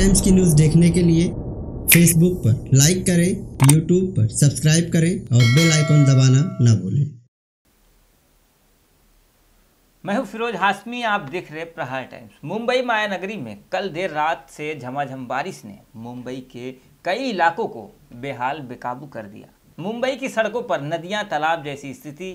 times की news देखने के लिए फेसबुक पर लाइक करें यूट्यूब पर सब्सक्राइब करें और बेल आइकॉन दबाना ना भूलें मैं हूं फिरोज हाशमी आप देख रहे प्रहार टाइम्स मुंबई मायानगरी में कल देर रात से झमाझम बारिश ने मुंबई के कई इलाकों को बेहाल बेकाबू कर दिया मुंबई की सड़कों पर नदियां तालाब जैसी स्थिति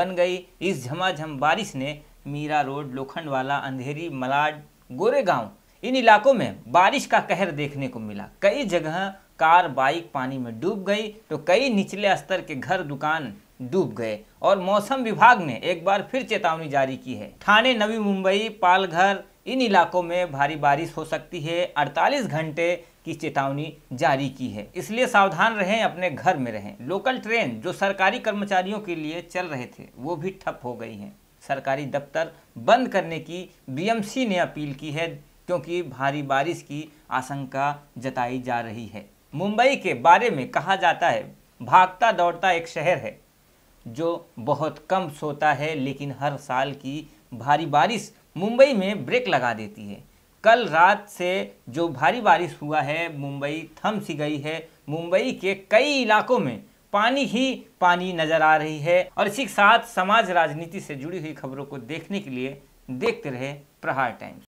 बन गई इस झमाझम बारिश ने मीरा रोड लोखंडवाला अंधेरी मलाड गोरेगांव इन इलाकों में बारिश का कहर देखने को मिला कई जगह कार बाइक पानी में डूब गई तो कई निचले स्तर के घर दुकान डूब गए और मौसम विभाग ने एक बार फिर चेतावनी जारी की है ठाणे नवी मुंबई पालघर इन इलाकों में भारी बारिश हो सकती है 48 घंटे की चेतावनी जारी की है इसलिए सावधान रहें अपने घर में रहें लोकल ट्रेन जो सरकारी कर्मचारियों के लिए चल रहे थे वो भी ठप हो गई हैं सरकारी दफ्तर बंद करने की बीएमसी ने अपील की है क्योंकि भारी बारिश की आशंका जताई जा रही है मुंबई के बारे में कहा जाता है भागता दौड़ता एक शहर है जो बहुत कम सोता है लेकिन हर साल की भारी बारिश मुंबई में ब्रेक लगा देती है कल रात से जो भारी बारिश हुआ है मुंबई थम सी गई है मुंबई के कई इलाकों में पानी ही पानी नजर आ रही है और इसी के साथ समाज राजनीति से जुड़ी हुई खबरों को देखने के लिए देखते रहे प्रहार टाइम्स